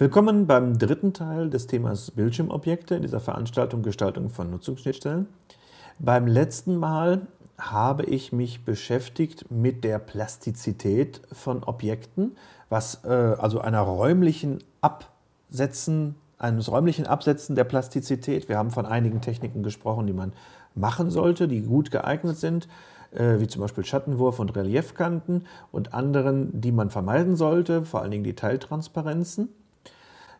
Willkommen beim dritten Teil des Themas Bildschirmobjekte in dieser Veranstaltung Gestaltung von Nutzungsschnittstellen. Beim letzten Mal habe ich mich beschäftigt mit der Plastizität von Objekten, was äh, also einer räumlichen Absetzen, eines räumlichen Absetzen der Plastizität. Wir haben von einigen Techniken gesprochen, die man machen sollte, die gut geeignet sind äh, wie zum Beispiel Schattenwurf und Reliefkanten und anderen, die man vermeiden sollte, vor allen Dingen die Teiltransparenzen.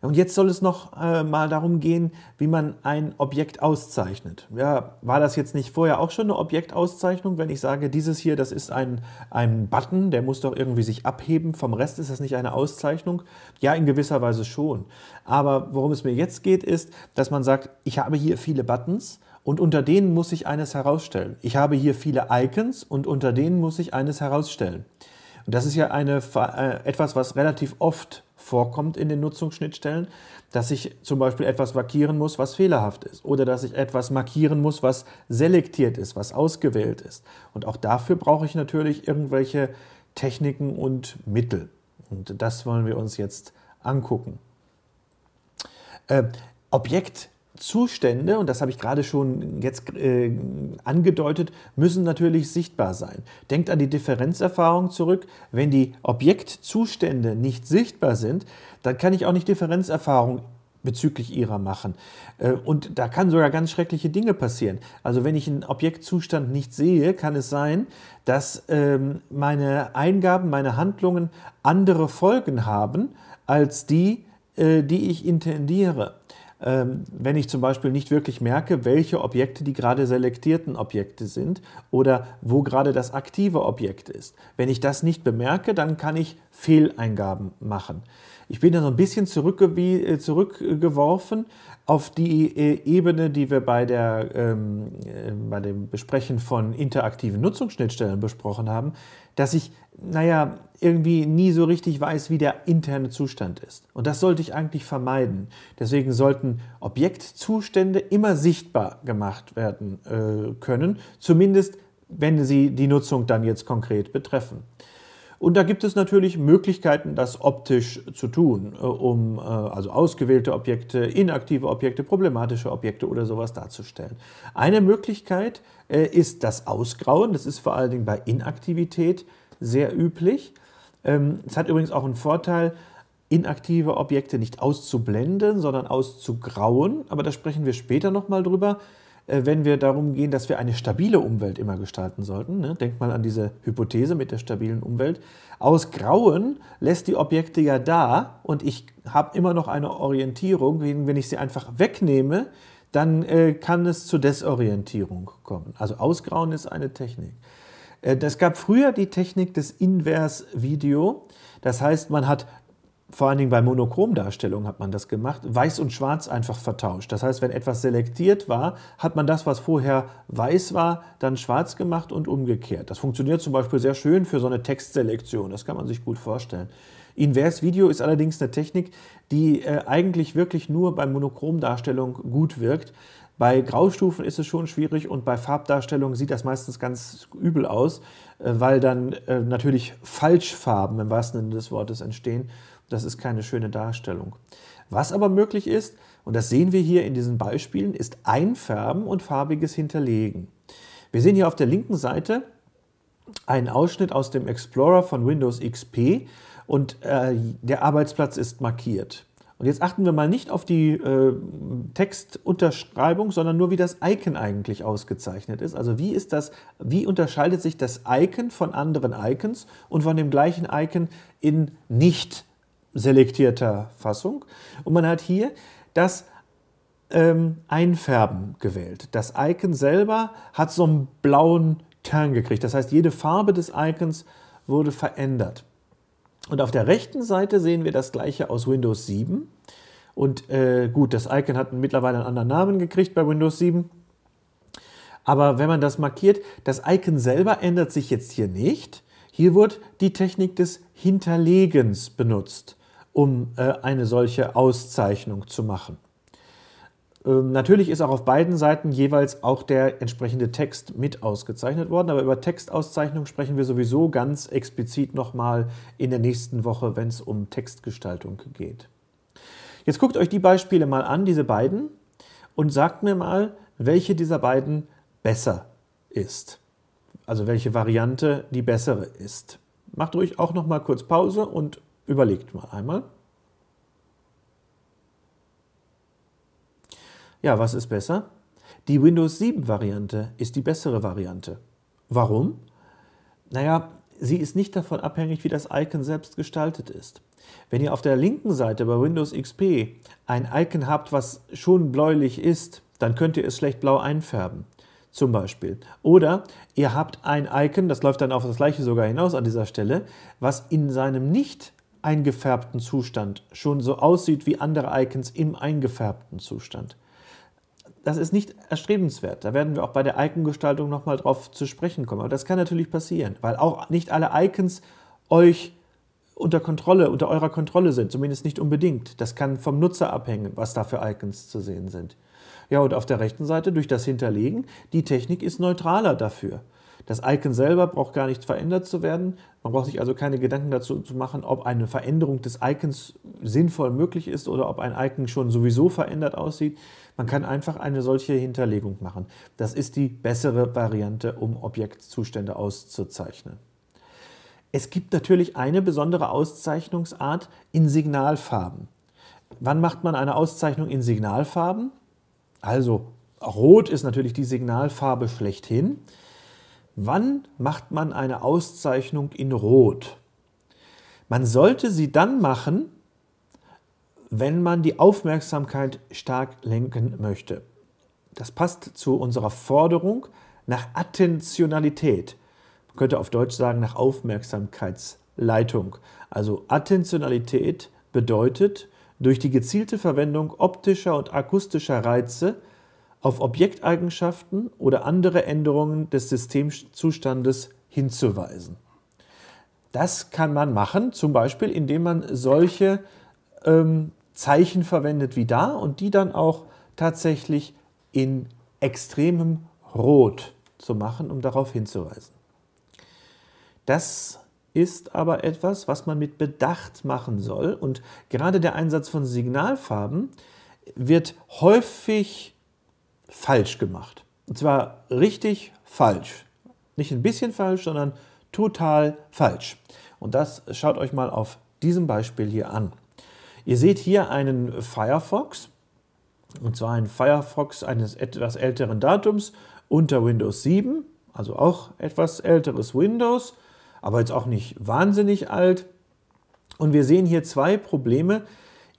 Und jetzt soll es noch äh, mal darum gehen, wie man ein Objekt auszeichnet. Ja, war das jetzt nicht vorher auch schon eine Objektauszeichnung, wenn ich sage, dieses hier, das ist ein, ein Button, der muss doch irgendwie sich abheben vom Rest, ist das nicht eine Auszeichnung? Ja, in gewisser Weise schon. Aber worum es mir jetzt geht, ist, dass man sagt, ich habe hier viele Buttons und unter denen muss ich eines herausstellen. Ich habe hier viele Icons und unter denen muss ich eines herausstellen. Das ist ja eine, äh, etwas, was relativ oft vorkommt in den Nutzungsschnittstellen, dass ich zum Beispiel etwas markieren muss, was fehlerhaft ist oder dass ich etwas markieren muss, was selektiert ist, was ausgewählt ist. Und auch dafür brauche ich natürlich irgendwelche Techniken und Mittel. Und das wollen wir uns jetzt angucken. Äh, Objekt Zustände, und das habe ich gerade schon jetzt äh, angedeutet, müssen natürlich sichtbar sein. Denkt an die Differenzerfahrung zurück. Wenn die Objektzustände nicht sichtbar sind, dann kann ich auch nicht Differenzerfahrung bezüglich ihrer machen. Äh, und da kann sogar ganz schreckliche Dinge passieren. Also wenn ich einen Objektzustand nicht sehe, kann es sein, dass ähm, meine Eingaben, meine Handlungen andere Folgen haben als die, äh, die ich intendiere. Ähm, wenn ich zum Beispiel nicht wirklich merke, welche Objekte die gerade selektierten Objekte sind oder wo gerade das aktive Objekt ist. Wenn ich das nicht bemerke, dann kann ich Fehleingaben machen. Ich bin da so ein bisschen äh, zurückgeworfen auf die äh, Ebene, die wir bei, der, ähm, äh, bei dem Besprechen von interaktiven Nutzungsschnittstellen besprochen haben dass ich, naja, irgendwie nie so richtig weiß, wie der interne Zustand ist. Und das sollte ich eigentlich vermeiden. Deswegen sollten Objektzustände immer sichtbar gemacht werden äh, können, zumindest wenn sie die Nutzung dann jetzt konkret betreffen. Und da gibt es natürlich Möglichkeiten, das optisch zu tun, äh, um äh, also ausgewählte Objekte, inaktive Objekte, problematische Objekte oder sowas darzustellen. Eine Möglichkeit äh, ist das Ausgrauen. Das ist vor allen Dingen bei Inaktivität sehr üblich. Ähm, es hat übrigens auch einen Vorteil, inaktive Objekte nicht auszublenden, sondern auszugrauen. Aber da sprechen wir später nochmal drüber. Äh, wenn wir darum gehen, dass wir eine stabile Umwelt immer gestalten sollten. Ne? Denkt mal an diese Hypothese mit der stabilen Umwelt. Aus Grauen lässt die Objekte ja da und ich habe immer noch eine Orientierung. Wenn ich sie einfach wegnehme, dann äh, kann es zu Desorientierung kommen. Also Ausgrauen ist eine Technik. Es äh, gab früher die Technik des Inverse video Das heißt, man hat vor allen Dingen bei Monochromdarstellungen hat man das gemacht, weiß und schwarz einfach vertauscht. Das heißt, wenn etwas selektiert war, hat man das, was vorher weiß war, dann schwarz gemacht und umgekehrt. Das funktioniert zum Beispiel sehr schön für so eine Textselektion, das kann man sich gut vorstellen. Inverse Video ist allerdings eine Technik, die äh, eigentlich wirklich nur bei Monochromdarstellung gut wirkt. Bei Graustufen ist es schon schwierig und bei Farbdarstellungen sieht das meistens ganz übel aus, äh, weil dann äh, natürlich Falschfarben im wahrsten Sinne des Wortes entstehen. Das ist keine schöne Darstellung. Was aber möglich ist, und das sehen wir hier in diesen Beispielen, ist Einfärben und farbiges Hinterlegen. Wir sehen hier auf der linken Seite einen Ausschnitt aus dem Explorer von Windows XP und äh, der Arbeitsplatz ist markiert. Und jetzt achten wir mal nicht auf die äh, Textunterschreibung, sondern nur, wie das Icon eigentlich ausgezeichnet ist. Also wie ist das, wie unterscheidet sich das Icon von anderen Icons und von dem gleichen Icon in nicht selektierter Fassung. Und man hat hier das ähm, Einfärben gewählt. Das Icon selber hat so einen blauen Turn gekriegt. Das heißt, jede Farbe des Icons wurde verändert. Und auf der rechten Seite sehen wir das gleiche aus Windows 7. Und äh, gut, das Icon hat mittlerweile einen anderen Namen gekriegt bei Windows 7. Aber wenn man das markiert, das Icon selber ändert sich jetzt hier nicht. Hier wird die Technik des Hinterlegens benutzt um äh, eine solche Auszeichnung zu machen. Ähm, natürlich ist auch auf beiden Seiten jeweils auch der entsprechende Text mit ausgezeichnet worden, aber über Textauszeichnung sprechen wir sowieso ganz explizit nochmal in der nächsten Woche, wenn es um Textgestaltung geht. Jetzt guckt euch die Beispiele mal an, diese beiden, und sagt mir mal, welche dieser beiden besser ist. Also welche Variante die bessere ist. Macht ruhig auch nochmal kurz Pause und Überlegt mal einmal. Ja, was ist besser? Die Windows 7 Variante ist die bessere Variante. Warum? Naja, sie ist nicht davon abhängig, wie das Icon selbst gestaltet ist. Wenn ihr auf der linken Seite bei Windows XP ein Icon habt, was schon bläulich ist, dann könnt ihr es schlecht blau einfärben, zum Beispiel. Oder ihr habt ein Icon, das läuft dann auf das gleiche sogar hinaus an dieser Stelle, was in seinem nicht eingefärbten Zustand schon so aussieht wie andere Icons im eingefärbten Zustand. Das ist nicht erstrebenswert. Da werden wir auch bei der Icon-Gestaltung nochmal drauf zu sprechen kommen. Aber das kann natürlich passieren, weil auch nicht alle Icons euch unter Kontrolle, unter eurer Kontrolle sind, zumindest nicht unbedingt. Das kann vom Nutzer abhängen, was da für Icons zu sehen sind. Ja, und auf der rechten Seite durch das Hinterlegen, die Technik ist neutraler dafür. Das Icon selber braucht gar nicht verändert zu werden. Man braucht sich also keine Gedanken dazu zu machen, ob eine Veränderung des Icons sinnvoll möglich ist oder ob ein Icon schon sowieso verändert aussieht. Man kann einfach eine solche Hinterlegung machen. Das ist die bessere Variante, um Objektzustände auszuzeichnen. Es gibt natürlich eine besondere Auszeichnungsart in Signalfarben. Wann macht man eine Auszeichnung in Signalfarben? Also Rot ist natürlich die Signalfarbe schlechthin. Wann macht man eine Auszeichnung in Rot? Man sollte sie dann machen, wenn man die Aufmerksamkeit stark lenken möchte. Das passt zu unserer Forderung nach Attentionalität. Man könnte auf Deutsch sagen nach Aufmerksamkeitsleitung. Also Attentionalität bedeutet, durch die gezielte Verwendung optischer und akustischer Reize auf Objekteigenschaften oder andere Änderungen des Systemzustandes hinzuweisen. Das kann man machen, zum Beispiel indem man solche ähm, Zeichen verwendet wie da und die dann auch tatsächlich in extremem Rot zu machen, um darauf hinzuweisen. Das ist aber etwas, was man mit Bedacht machen soll und gerade der Einsatz von Signalfarben wird häufig falsch gemacht. Und zwar richtig falsch. Nicht ein bisschen falsch, sondern total falsch. Und das schaut euch mal auf diesem Beispiel hier an. Ihr seht hier einen Firefox, und zwar ein Firefox eines etwas älteren Datums unter Windows 7, also auch etwas älteres Windows, aber jetzt auch nicht wahnsinnig alt. Und wir sehen hier zwei Probleme,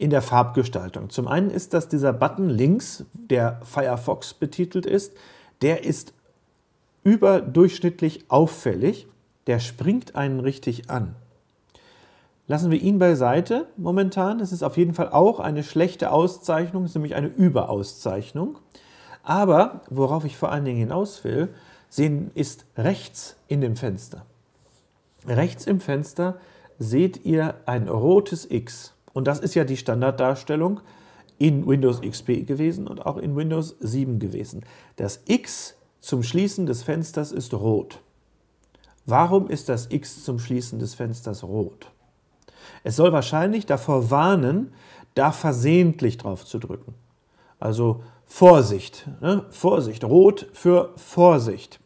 in der Farbgestaltung. Zum einen ist das dieser Button links, der Firefox betitelt ist, der ist überdurchschnittlich auffällig, der springt einen richtig an. Lassen wir ihn beiseite momentan. Es ist auf jeden Fall auch eine schlechte Auszeichnung, ist nämlich eine Überauszeichnung. Aber worauf ich vor allen Dingen hinaus will, sehen ist rechts in dem Fenster. Rechts im Fenster seht ihr ein rotes X. Und das ist ja die Standarddarstellung in Windows XP gewesen und auch in Windows 7 gewesen. Das X zum Schließen des Fensters ist rot. Warum ist das X zum Schließen des Fensters rot? Es soll wahrscheinlich davor warnen, da versehentlich drauf zu drücken. Also Vorsicht, ne? Vorsicht, rot für Vorsicht.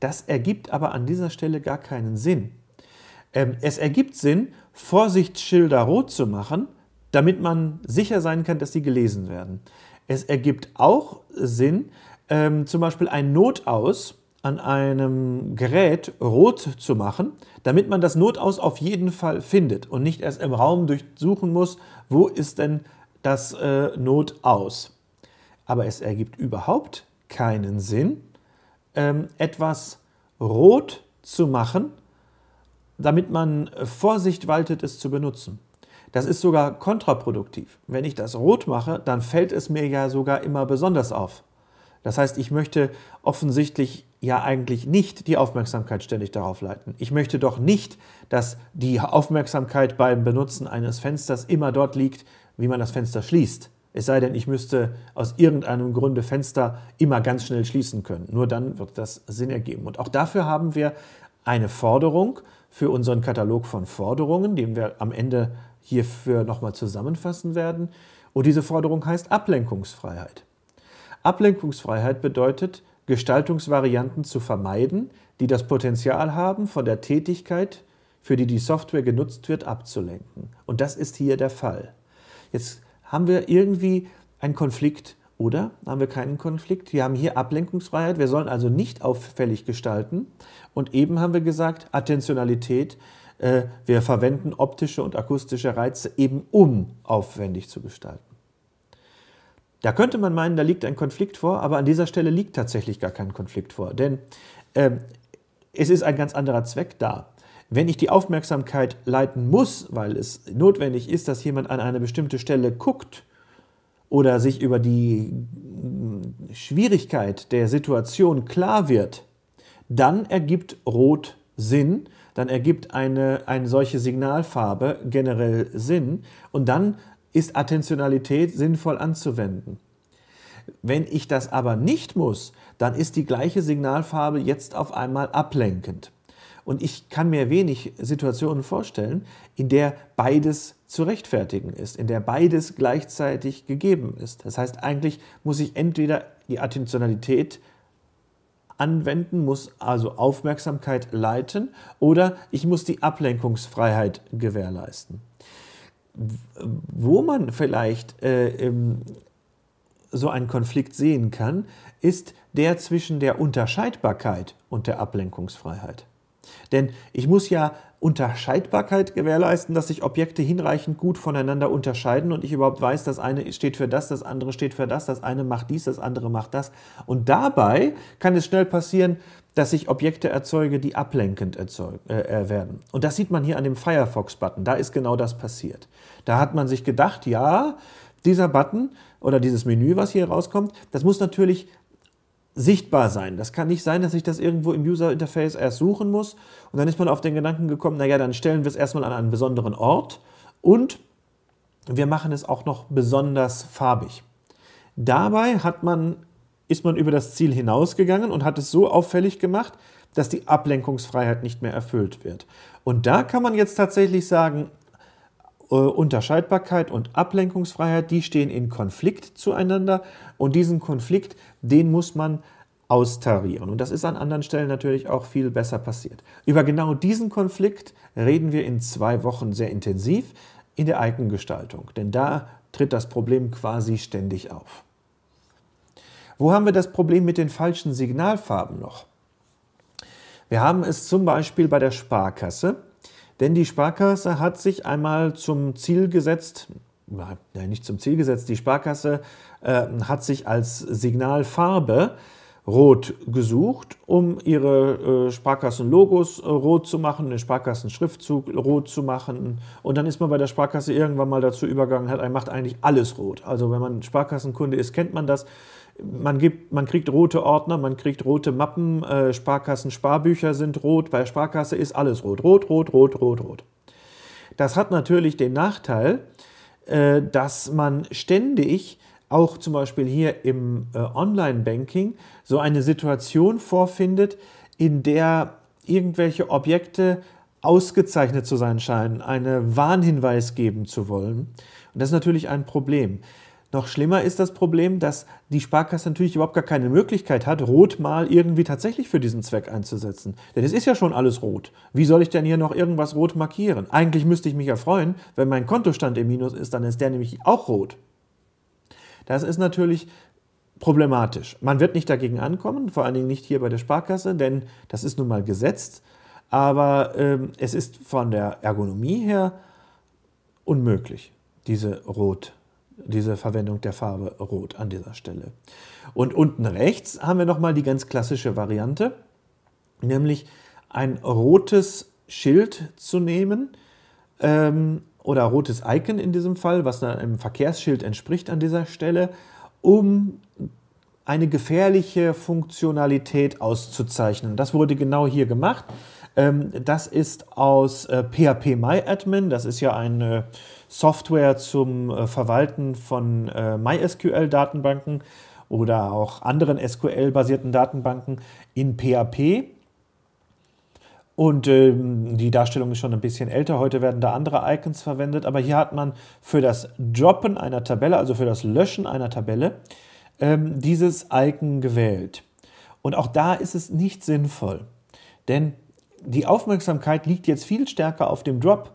Das ergibt aber an dieser Stelle gar keinen Sinn. Ähm, es ergibt Sinn, Vorsichtsschilder rot zu machen, damit man sicher sein kann, dass sie gelesen werden. Es ergibt auch Sinn, ähm, zum Beispiel ein Notaus an einem Gerät rot zu machen, damit man das Notaus auf jeden Fall findet und nicht erst im Raum durchsuchen muss, wo ist denn das äh, Notaus. Aber es ergibt überhaupt keinen Sinn, ähm, etwas rot zu machen, damit man äh, Vorsicht waltet, es zu benutzen. Das ist sogar kontraproduktiv. Wenn ich das rot mache, dann fällt es mir ja sogar immer besonders auf. Das heißt, ich möchte offensichtlich ja eigentlich nicht die Aufmerksamkeit ständig darauf leiten. Ich möchte doch nicht, dass die Aufmerksamkeit beim Benutzen eines Fensters immer dort liegt, wie man das Fenster schließt. Es sei denn, ich müsste aus irgendeinem Grunde Fenster immer ganz schnell schließen können. Nur dann wird das Sinn ergeben. Und auch dafür haben wir eine Forderung, für unseren Katalog von Forderungen, den wir am Ende hierfür nochmal zusammenfassen werden. Und diese Forderung heißt Ablenkungsfreiheit. Ablenkungsfreiheit bedeutet, Gestaltungsvarianten zu vermeiden, die das Potenzial haben, von der Tätigkeit, für die die Software genutzt wird, abzulenken. Und das ist hier der Fall. Jetzt haben wir irgendwie einen Konflikt oder haben wir keinen Konflikt? Wir haben hier Ablenkungsfreiheit, wir sollen also nicht auffällig gestalten. Und eben haben wir gesagt, Attentionalität, äh, wir verwenden optische und akustische Reize eben, um aufwendig zu gestalten. Da könnte man meinen, da liegt ein Konflikt vor, aber an dieser Stelle liegt tatsächlich gar kein Konflikt vor, denn äh, es ist ein ganz anderer Zweck da. Wenn ich die Aufmerksamkeit leiten muss, weil es notwendig ist, dass jemand an eine bestimmte Stelle guckt, oder sich über die Schwierigkeit der Situation klar wird, dann ergibt Rot Sinn, dann ergibt eine, eine solche Signalfarbe generell Sinn und dann ist Attentionalität sinnvoll anzuwenden. Wenn ich das aber nicht muss, dann ist die gleiche Signalfarbe jetzt auf einmal ablenkend. Und ich kann mir wenig Situationen vorstellen, in der beides zu rechtfertigen ist, in der beides gleichzeitig gegeben ist. Das heißt, eigentlich muss ich entweder die Attentionalität anwenden, muss also Aufmerksamkeit leiten oder ich muss die Ablenkungsfreiheit gewährleisten. Wo man vielleicht äh, ähm, so einen Konflikt sehen kann, ist der zwischen der Unterscheidbarkeit und der Ablenkungsfreiheit. Denn ich muss ja Unterscheidbarkeit gewährleisten, dass sich Objekte hinreichend gut voneinander unterscheiden und ich überhaupt weiß, das eine steht für das, das andere steht für das, das eine macht dies, das andere macht das. Und dabei kann es schnell passieren, dass ich Objekte erzeuge, die ablenkend erzeugen, äh, äh, werden. Und das sieht man hier an dem Firefox-Button. Da ist genau das passiert. Da hat man sich gedacht, ja, dieser Button oder dieses Menü, was hier rauskommt, das muss natürlich sichtbar sein. Das kann nicht sein, dass ich das irgendwo im User-Interface erst suchen muss. Und dann ist man auf den Gedanken gekommen, naja, dann stellen wir es erstmal an einen besonderen Ort und wir machen es auch noch besonders farbig. Dabei hat man, ist man über das Ziel hinausgegangen und hat es so auffällig gemacht, dass die Ablenkungsfreiheit nicht mehr erfüllt wird. Und da kann man jetzt tatsächlich sagen, äh, Unterscheidbarkeit und Ablenkungsfreiheit, die stehen in Konflikt zueinander und diesen Konflikt, den muss man austarieren. Und das ist an anderen Stellen natürlich auch viel besser passiert. Über genau diesen Konflikt reden wir in zwei Wochen sehr intensiv in der Eigengestaltung, denn da tritt das Problem quasi ständig auf. Wo haben wir das Problem mit den falschen Signalfarben noch? Wir haben es zum Beispiel bei der Sparkasse denn die Sparkasse hat sich einmal zum Ziel gesetzt, nein, nicht zum Ziel gesetzt, die Sparkasse äh, hat sich als Signalfarbe rot gesucht, um ihre äh, Sparkassenlogos äh, rot zu machen, den Sparkassenschriftzug rot zu machen. Und dann ist man bei der Sparkasse irgendwann mal dazu übergegangen, hat, man macht eigentlich alles rot. Also wenn man Sparkassenkunde ist, kennt man das man, gibt, man kriegt rote Ordner, man kriegt rote Mappen, äh, Sparkassen, Sparbücher sind rot, bei der Sparkasse ist alles rot, rot, rot, rot, rot, rot. Das hat natürlich den Nachteil, äh, dass man ständig auch zum Beispiel hier im äh, Online-Banking so eine Situation vorfindet, in der irgendwelche Objekte ausgezeichnet zu sein scheinen, einen Warnhinweis geben zu wollen. Und das ist natürlich ein Problem. Noch schlimmer ist das Problem, dass die Sparkasse natürlich überhaupt gar keine Möglichkeit hat, rot mal irgendwie tatsächlich für diesen Zweck einzusetzen. Denn es ist ja schon alles rot. Wie soll ich denn hier noch irgendwas rot markieren? Eigentlich müsste ich mich ja freuen, wenn mein Kontostand im Minus ist, dann ist der nämlich auch rot. Das ist natürlich problematisch. Man wird nicht dagegen ankommen, vor allen Dingen nicht hier bei der Sparkasse, denn das ist nun mal gesetzt. Aber ähm, es ist von der Ergonomie her unmöglich, diese rot diese Verwendung der Farbe Rot an dieser Stelle. Und unten rechts haben wir nochmal die ganz klassische Variante, nämlich ein rotes Schild zu nehmen ähm, oder rotes Icon in diesem Fall, was einem Verkehrsschild entspricht an dieser Stelle, um eine gefährliche Funktionalität auszuzeichnen. Das wurde genau hier gemacht. Ähm, das ist aus PHP äh, MyAdmin. Das ist ja eine Software zum äh, Verwalten von äh, MySQL-Datenbanken oder auch anderen SQL-basierten Datenbanken in PHP. Und ähm, die Darstellung ist schon ein bisschen älter. Heute werden da andere Icons verwendet. Aber hier hat man für das Droppen einer Tabelle, also für das Löschen einer Tabelle, ähm, dieses Icon gewählt. Und auch da ist es nicht sinnvoll. Denn die Aufmerksamkeit liegt jetzt viel stärker auf dem Drop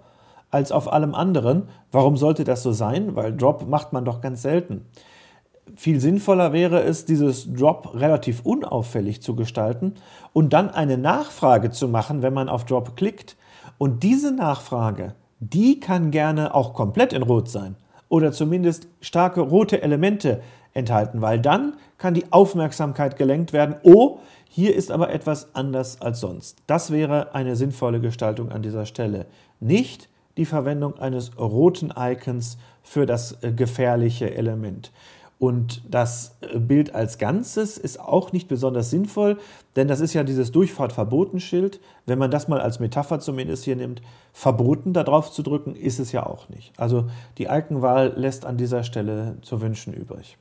als auf allem anderen. Warum sollte das so sein? Weil Drop macht man doch ganz selten. Viel sinnvoller wäre es, dieses Drop relativ unauffällig zu gestalten und dann eine Nachfrage zu machen, wenn man auf Drop klickt. Und diese Nachfrage, die kann gerne auch komplett in Rot sein oder zumindest starke rote Elemente enthalten, weil dann kann die Aufmerksamkeit gelenkt werden, oh, hier ist aber etwas anders als sonst. Das wäre eine sinnvolle Gestaltung an dieser Stelle. Nicht die Verwendung eines roten Icons für das äh, gefährliche Element. Und das äh, Bild als Ganzes ist auch nicht besonders sinnvoll, denn das ist ja dieses Durchfahrtverbotenschild. Wenn man das mal als Metapher zumindest hier nimmt, verboten da drauf zu drücken, ist es ja auch nicht. Also die Iconwahl lässt an dieser Stelle zu wünschen übrig.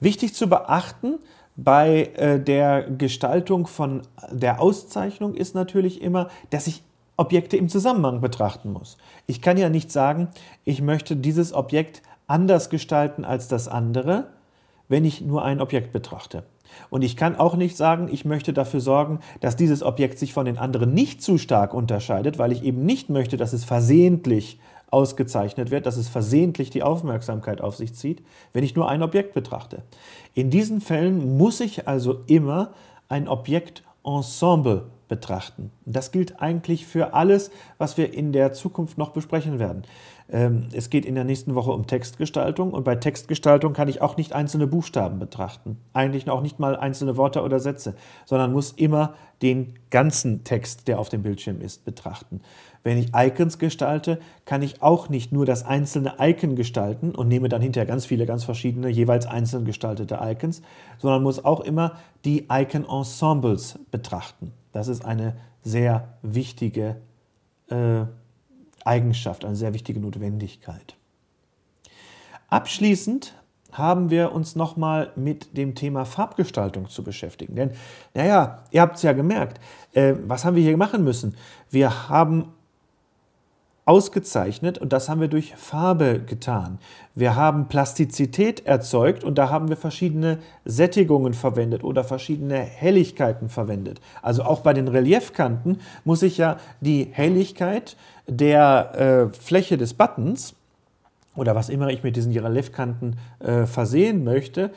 Wichtig zu beachten, bei äh, der Gestaltung von der Auszeichnung ist natürlich immer, dass ich Objekte im Zusammenhang betrachten muss. Ich kann ja nicht sagen, ich möchte dieses Objekt anders gestalten als das andere, wenn ich nur ein Objekt betrachte. Und ich kann auch nicht sagen, ich möchte dafür sorgen, dass dieses Objekt sich von den anderen nicht zu stark unterscheidet, weil ich eben nicht möchte, dass es versehentlich ausgezeichnet wird, dass es versehentlich die Aufmerksamkeit auf sich zieht, wenn ich nur ein Objekt betrachte. In diesen Fällen muss ich also immer ein Objektensemble betrachten. Das gilt eigentlich für alles, was wir in der Zukunft noch besprechen werden. Ähm, es geht in der nächsten Woche um Textgestaltung und bei Textgestaltung kann ich auch nicht einzelne Buchstaben betrachten, eigentlich auch nicht mal einzelne Worte oder Sätze, sondern muss immer den ganzen Text, der auf dem Bildschirm ist, betrachten. Wenn ich Icons gestalte, kann ich auch nicht nur das einzelne Icon gestalten und nehme dann hinterher ganz viele, ganz verschiedene, jeweils einzeln gestaltete Icons, sondern muss auch immer die Icon-Ensembles betrachten. Das ist eine sehr wichtige äh, Eigenschaft, eine sehr wichtige Notwendigkeit. Abschließend haben wir uns nochmal mit dem Thema Farbgestaltung zu beschäftigen. Denn, naja, ihr habt es ja gemerkt, äh, was haben wir hier machen müssen? Wir haben ausgezeichnet und das haben wir durch Farbe getan. Wir haben Plastizität erzeugt und da haben wir verschiedene Sättigungen verwendet oder verschiedene Helligkeiten verwendet. Also auch bei den Reliefkanten muss ich ja die Helligkeit der äh, Fläche des Buttons oder was immer ich mit diesen Reliefkanten äh, versehen möchte,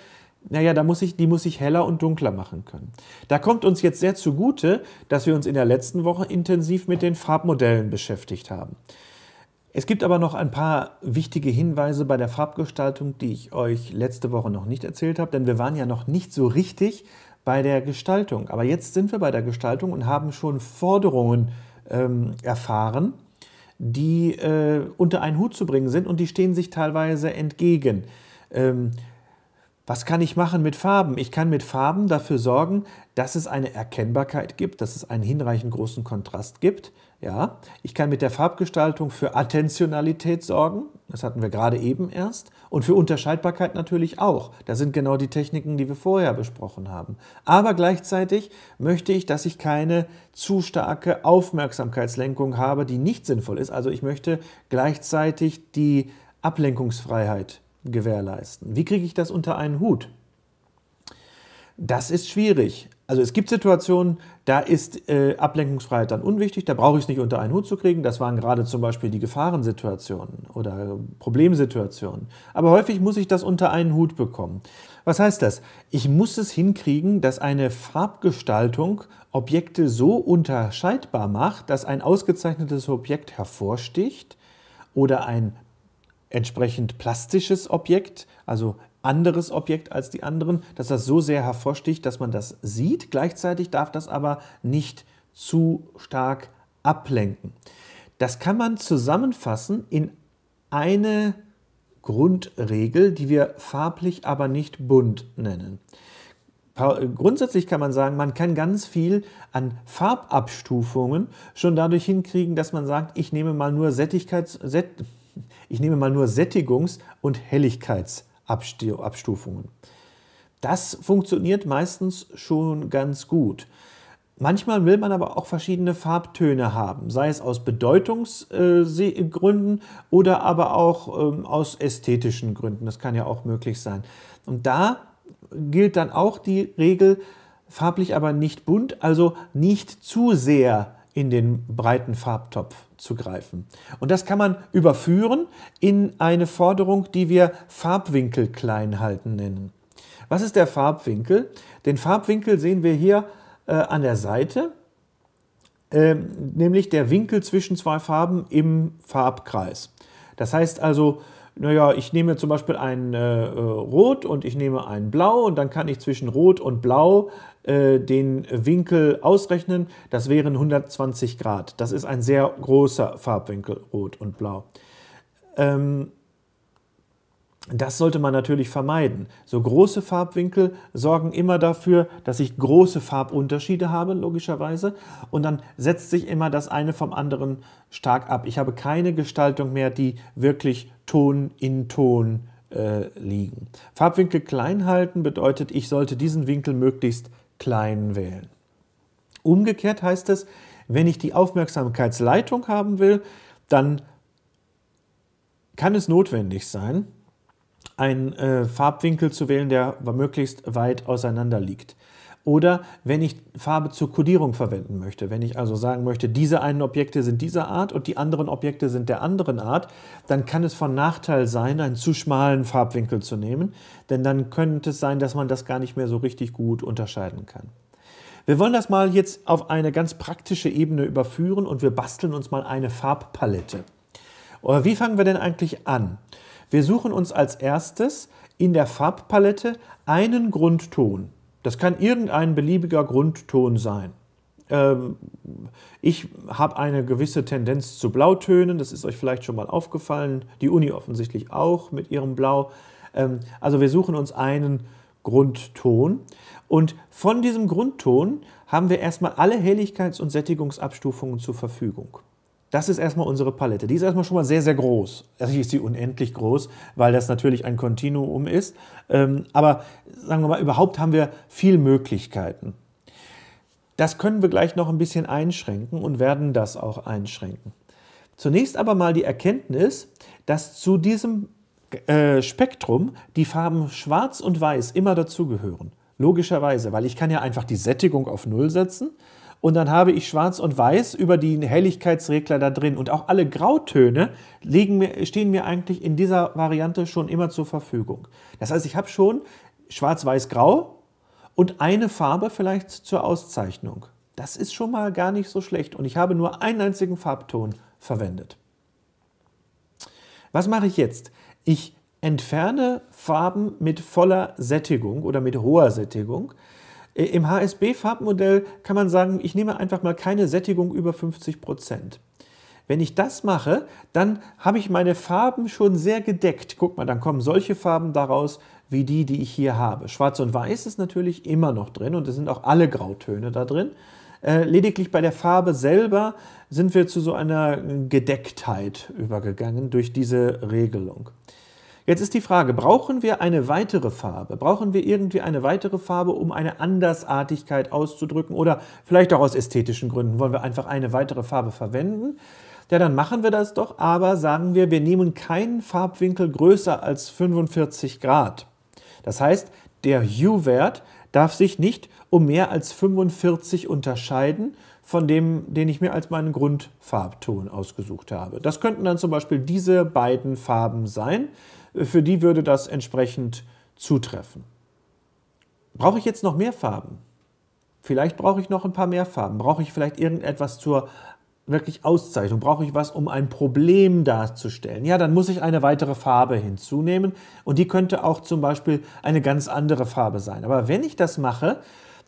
naja, da muss ich, die muss ich heller und dunkler machen können. Da kommt uns jetzt sehr zugute, dass wir uns in der letzten Woche intensiv mit den Farbmodellen beschäftigt haben. Es gibt aber noch ein paar wichtige Hinweise bei der Farbgestaltung, die ich euch letzte Woche noch nicht erzählt habe, denn wir waren ja noch nicht so richtig bei der Gestaltung. Aber jetzt sind wir bei der Gestaltung und haben schon Forderungen ähm, erfahren, die äh, unter einen Hut zu bringen sind und die stehen sich teilweise entgegen. Ähm, was kann ich machen mit Farben? Ich kann mit Farben dafür sorgen, dass es eine Erkennbarkeit gibt, dass es einen hinreichend großen Kontrast gibt. Ja, ich kann mit der Farbgestaltung für Attentionalität sorgen, das hatten wir gerade eben erst, und für Unterscheidbarkeit natürlich auch. Das sind genau die Techniken, die wir vorher besprochen haben. Aber gleichzeitig möchte ich, dass ich keine zu starke Aufmerksamkeitslenkung habe, die nicht sinnvoll ist. Also ich möchte gleichzeitig die Ablenkungsfreiheit gewährleisten. Wie kriege ich das unter einen Hut? Das ist schwierig. Also es gibt Situationen, da ist äh, Ablenkungsfreiheit dann unwichtig, da brauche ich es nicht unter einen Hut zu kriegen. Das waren gerade zum Beispiel die Gefahrensituationen oder Problemsituationen. Aber häufig muss ich das unter einen Hut bekommen. Was heißt das? Ich muss es hinkriegen, dass eine Farbgestaltung Objekte so unterscheidbar macht, dass ein ausgezeichnetes Objekt hervorsticht oder ein entsprechend plastisches Objekt, also anderes Objekt als die anderen, dass das so sehr hervorsticht, dass man das sieht. Gleichzeitig darf das aber nicht zu stark ablenken. Das kann man zusammenfassen in eine Grundregel, die wir farblich aber nicht bunt nennen. Grundsätzlich kann man sagen, man kann ganz viel an Farbabstufungen schon dadurch hinkriegen, dass man sagt, ich nehme mal nur Sättigkeits... Sätt ich nehme mal nur Sättigungs- und Helligkeitsabstufungen. Das funktioniert meistens schon ganz gut. Manchmal will man aber auch verschiedene Farbtöne haben, sei es aus Bedeutungsgründen oder aber auch ähm, aus ästhetischen Gründen. Das kann ja auch möglich sein. Und da gilt dann auch die Regel, farblich aber nicht bunt, also nicht zu sehr in den breiten Farbtopf zu greifen. Und das kann man überführen in eine Forderung, die wir Farbwinkel klein halten nennen. Was ist der Farbwinkel? Den Farbwinkel sehen wir hier äh, an der Seite, äh, nämlich der Winkel zwischen zwei Farben im Farbkreis. Das heißt also, naja, ich nehme zum Beispiel ein äh, äh, Rot und ich nehme ein Blau und dann kann ich zwischen Rot und Blau äh, den Winkel ausrechnen. Das wären 120 Grad. Das ist ein sehr großer Farbwinkel, rot und blau. Ähm, das sollte man natürlich vermeiden. So große Farbwinkel sorgen immer dafür, dass ich große Farbunterschiede habe, logischerweise. Und dann setzt sich immer das eine vom anderen stark ab. Ich habe keine Gestaltung mehr, die wirklich Ton in Ton äh, liegen. Farbwinkel klein halten bedeutet, ich sollte diesen Winkel möglichst klein wählen. Umgekehrt heißt es, wenn ich die Aufmerksamkeitsleitung haben will, dann kann es notwendig sein, einen äh, Farbwinkel zu wählen, der möglichst weit auseinander liegt. Oder wenn ich Farbe zur Kodierung verwenden möchte, wenn ich also sagen möchte, diese einen Objekte sind dieser Art und die anderen Objekte sind der anderen Art, dann kann es von Nachteil sein, einen zu schmalen Farbwinkel zu nehmen, denn dann könnte es sein, dass man das gar nicht mehr so richtig gut unterscheiden kann. Wir wollen das mal jetzt auf eine ganz praktische Ebene überführen und wir basteln uns mal eine Farbpalette. Wie fangen wir denn eigentlich an? Wir suchen uns als erstes in der Farbpalette einen Grundton. Das kann irgendein beliebiger Grundton sein. Ähm, ich habe eine gewisse Tendenz zu Blautönen, das ist euch vielleicht schon mal aufgefallen, die Uni offensichtlich auch mit ihrem Blau. Ähm, also wir suchen uns einen Grundton und von diesem Grundton haben wir erstmal alle Helligkeits- und Sättigungsabstufungen zur Verfügung. Das ist erstmal unsere Palette. Die ist erstmal schon mal sehr, sehr groß. Eigentlich ist sie unendlich groß, weil das natürlich ein Kontinuum ist. Ähm, aber sagen wir mal, überhaupt haben wir viel Möglichkeiten. Das können wir gleich noch ein bisschen einschränken und werden das auch einschränken. Zunächst aber mal die Erkenntnis, dass zu diesem äh, Spektrum die Farben Schwarz und Weiß immer dazugehören. Logischerweise, weil ich kann ja einfach die Sättigung auf Null setzen und dann habe ich schwarz und weiß über den Helligkeitsregler da drin und auch alle Grautöne mir, stehen mir eigentlich in dieser Variante schon immer zur Verfügung. Das heißt, ich habe schon schwarz-weiß-grau und eine Farbe vielleicht zur Auszeichnung. Das ist schon mal gar nicht so schlecht und ich habe nur einen einzigen Farbton verwendet. Was mache ich jetzt? Ich entferne Farben mit voller Sättigung oder mit hoher Sättigung. Äh, Im HSB-Farbmodell kann man sagen, ich nehme einfach mal keine Sättigung über 50 Prozent. Wenn ich das mache, dann habe ich meine Farben schon sehr gedeckt. Guck mal, dann kommen solche Farben daraus wie die, die ich hier habe. Schwarz und Weiß ist natürlich immer noch drin und es sind auch alle Grautöne da drin. Äh, lediglich bei der Farbe selber sind wir zu so einer Gedecktheit übergegangen durch diese Regelung. Jetzt ist die Frage, brauchen wir eine weitere Farbe? Brauchen wir irgendwie eine weitere Farbe, um eine Andersartigkeit auszudrücken? Oder vielleicht auch aus ästhetischen Gründen wollen wir einfach eine weitere Farbe verwenden? Ja, dann machen wir das doch, aber sagen wir, wir nehmen keinen Farbwinkel größer als 45 Grad. Das heißt, der Hue-Wert darf sich nicht um mehr als 45 unterscheiden von dem, den ich mir als meinen Grundfarbton ausgesucht habe. Das könnten dann zum Beispiel diese beiden Farben sein für die würde das entsprechend zutreffen. Brauche ich jetzt noch mehr Farben? Vielleicht brauche ich noch ein paar mehr Farben. Brauche ich vielleicht irgendetwas zur wirklich Auszeichnung? Brauche ich was, um ein Problem darzustellen? Ja, dann muss ich eine weitere Farbe hinzunehmen und die könnte auch zum Beispiel eine ganz andere Farbe sein. Aber wenn ich das mache,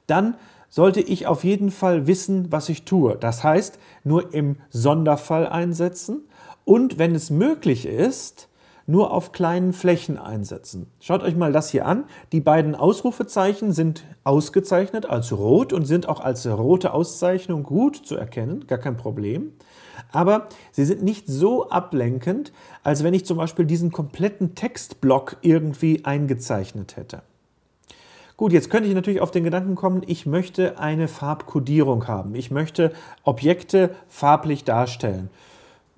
dann sollte ich auf jeden Fall wissen, was ich tue. Das heißt, nur im Sonderfall einsetzen und wenn es möglich ist, nur auf kleinen Flächen einsetzen. Schaut euch mal das hier an. Die beiden Ausrufezeichen sind ausgezeichnet als rot und sind auch als rote Auszeichnung gut zu erkennen, gar kein Problem. Aber sie sind nicht so ablenkend, als wenn ich zum Beispiel diesen kompletten Textblock irgendwie eingezeichnet hätte. Gut, jetzt könnte ich natürlich auf den Gedanken kommen, ich möchte eine Farbkodierung haben. Ich möchte Objekte farblich darstellen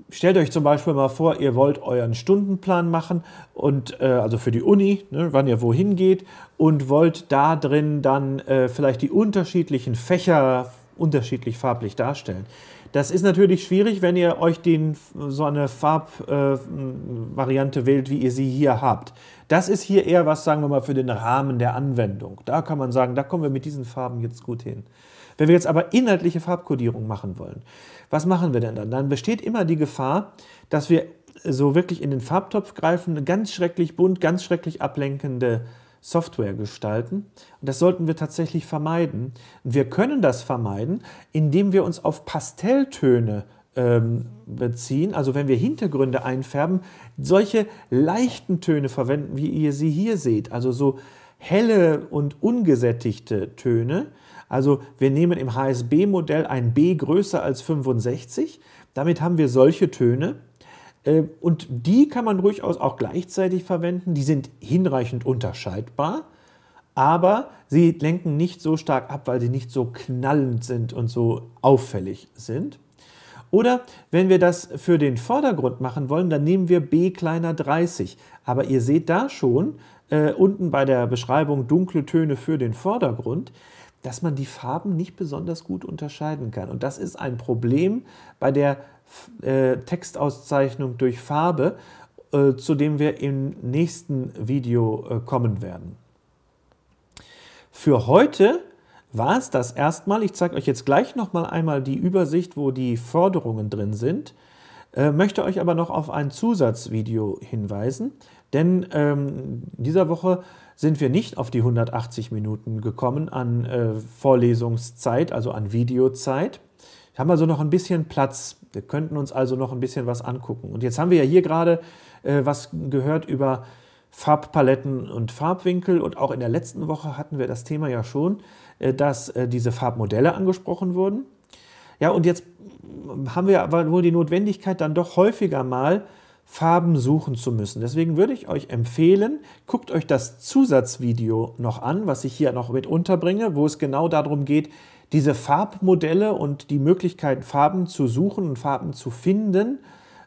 stellt euch zum Beispiel mal vor, ihr wollt euren Stundenplan machen und äh, also für die Uni, ne, wann ihr wohin geht und wollt da drin dann äh, vielleicht die unterschiedlichen Fächer unterschiedlich farblich darstellen. Das ist natürlich schwierig, wenn ihr euch den, so eine Farbvariante äh, wählt, wie ihr sie hier habt. Das ist hier eher was, sagen wir mal, für den Rahmen der Anwendung. Da kann man sagen, da kommen wir mit diesen Farben jetzt gut hin. Wenn wir jetzt aber inhaltliche Farbkodierung machen wollen, was machen wir denn dann? Dann besteht immer die Gefahr, dass wir so wirklich in den Farbtopf greifen, eine ganz schrecklich bunt, ganz schrecklich ablenkende Software gestalten. Und das sollten wir tatsächlich vermeiden. wir können das vermeiden, indem wir uns auf Pastelltöne ähm, beziehen. Also wenn wir Hintergründe einfärben, solche leichten Töne verwenden, wie ihr sie hier seht. Also so helle und ungesättigte Töne, also wir nehmen im HSB-Modell ein B größer als 65. Damit haben wir solche Töne. Ähm, und die kann man durchaus auch gleichzeitig verwenden. Die sind hinreichend unterscheidbar, aber sie lenken nicht so stark ab, weil sie nicht so knallend sind und so auffällig sind. Oder wenn wir das für den Vordergrund machen wollen, dann nehmen wir B kleiner 30. Aber ihr seht da schon, äh, unten bei der Beschreibung dunkle Töne für den Vordergrund, dass man die Farben nicht besonders gut unterscheiden kann. Und das ist ein Problem bei der äh, Textauszeichnung durch Farbe, äh, zu dem wir im nächsten Video äh, kommen werden. Für heute war es das erstmal. Ich zeige euch jetzt gleich nochmal einmal die Übersicht, wo die Forderungen drin sind. Äh, möchte euch aber noch auf ein Zusatzvideo hinweisen, denn ähm, dieser Woche sind wir nicht auf die 180 Minuten gekommen an äh, Vorlesungszeit, also an Videozeit. Wir haben also noch ein bisschen Platz. Wir könnten uns also noch ein bisschen was angucken. Und jetzt haben wir ja hier gerade äh, was gehört über Farbpaletten und Farbwinkel. Und auch in der letzten Woche hatten wir das Thema ja schon, äh, dass äh, diese Farbmodelle angesprochen wurden. Ja, und jetzt haben wir aber wohl die Notwendigkeit, dann doch häufiger mal Farben suchen zu müssen. Deswegen würde ich euch empfehlen, guckt euch das Zusatzvideo noch an, was ich hier noch mit unterbringe, wo es genau darum geht, diese Farbmodelle und die Möglichkeit, Farben zu suchen und Farben zu finden,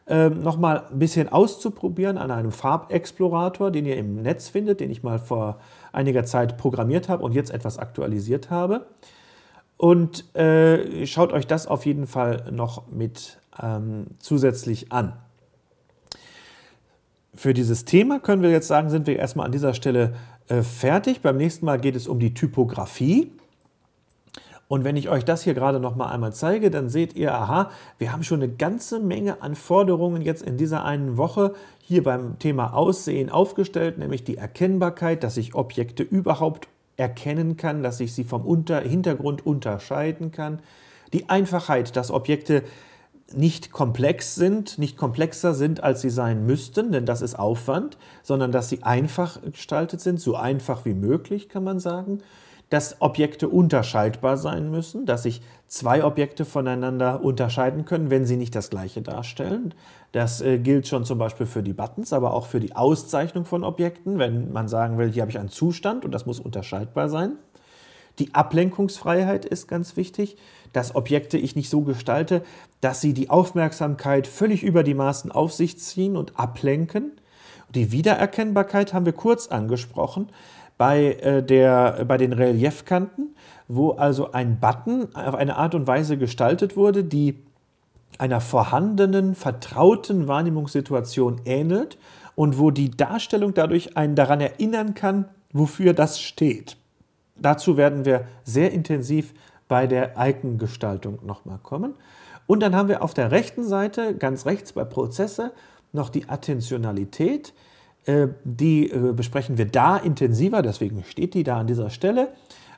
äh, nochmal ein bisschen auszuprobieren an einem Farbexplorator, den ihr im Netz findet, den ich mal vor einiger Zeit programmiert habe und jetzt etwas aktualisiert habe. Und äh, schaut euch das auf jeden Fall noch mit ähm, zusätzlich an für dieses Thema können wir jetzt sagen, sind wir erstmal an dieser Stelle äh, fertig. Beim nächsten Mal geht es um die Typografie. Und wenn ich euch das hier gerade noch mal einmal zeige, dann seht ihr, aha, wir haben schon eine ganze Menge an Forderungen jetzt in dieser einen Woche hier beim Thema Aussehen aufgestellt, nämlich die Erkennbarkeit, dass ich Objekte überhaupt erkennen kann, dass ich sie vom Unter Hintergrund unterscheiden kann, die Einfachheit, dass Objekte äh, nicht komplex sind, nicht komplexer sind, als sie sein müssten, denn das ist Aufwand, sondern dass sie einfach gestaltet sind, so einfach wie möglich, kann man sagen, dass Objekte unterscheidbar sein müssen, dass sich zwei Objekte voneinander unterscheiden können, wenn sie nicht das gleiche darstellen. Das äh, gilt schon zum Beispiel für die Buttons, aber auch für die Auszeichnung von Objekten, wenn man sagen will, hier habe ich einen Zustand und das muss unterscheidbar sein. Die Ablenkungsfreiheit ist ganz wichtig dass Objekte ich nicht so gestalte, dass sie die Aufmerksamkeit völlig über die Maßen auf sich ziehen und ablenken. Die Wiedererkennbarkeit haben wir kurz angesprochen bei, äh, der, bei den Reliefkanten, wo also ein Button auf eine Art und Weise gestaltet wurde, die einer vorhandenen, vertrauten Wahrnehmungssituation ähnelt und wo die Darstellung dadurch einen daran erinnern kann, wofür das steht. Dazu werden wir sehr intensiv bei der Icon-Gestaltung nochmal kommen. Und dann haben wir auf der rechten Seite, ganz rechts bei Prozesse, noch die Attentionalität. Äh, die äh, besprechen wir da intensiver, deswegen steht die da an dieser Stelle.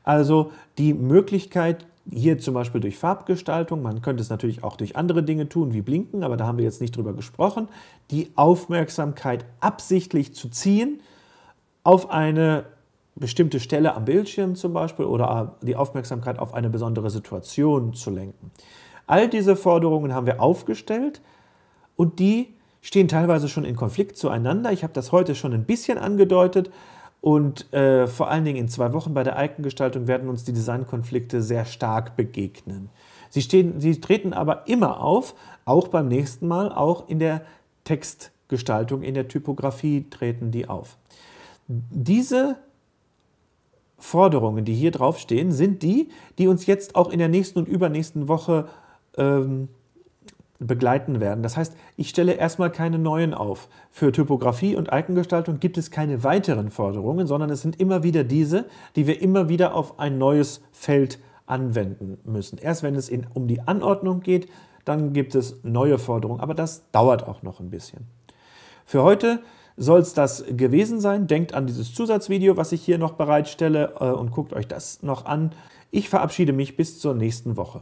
Also die Möglichkeit, hier zum Beispiel durch Farbgestaltung, man könnte es natürlich auch durch andere Dinge tun, wie Blinken, aber da haben wir jetzt nicht drüber gesprochen, die Aufmerksamkeit absichtlich zu ziehen auf eine bestimmte Stelle am Bildschirm zum Beispiel oder die Aufmerksamkeit auf eine besondere Situation zu lenken. All diese Forderungen haben wir aufgestellt und die stehen teilweise schon in Konflikt zueinander. Ich habe das heute schon ein bisschen angedeutet und äh, vor allen Dingen in zwei Wochen bei der Icon-Gestaltung werden uns die Designkonflikte sehr stark begegnen. Sie, stehen, sie treten aber immer auf, auch beim nächsten Mal, auch in der Textgestaltung, in der Typografie treten die auf. Diese Forderungen, die hier draufstehen, sind die, die uns jetzt auch in der nächsten und übernächsten Woche ähm, begleiten werden. Das heißt, ich stelle erstmal keine neuen auf. Für Typografie und Eigengestaltung gibt es keine weiteren Forderungen, sondern es sind immer wieder diese, die wir immer wieder auf ein neues Feld anwenden müssen. Erst wenn es in, um die Anordnung geht, dann gibt es neue Forderungen, aber das dauert auch noch ein bisschen. Für heute soll es das gewesen sein. Denkt an dieses Zusatzvideo, was ich hier noch bereitstelle äh, und guckt euch das noch an. Ich verabschiede mich bis zur nächsten Woche.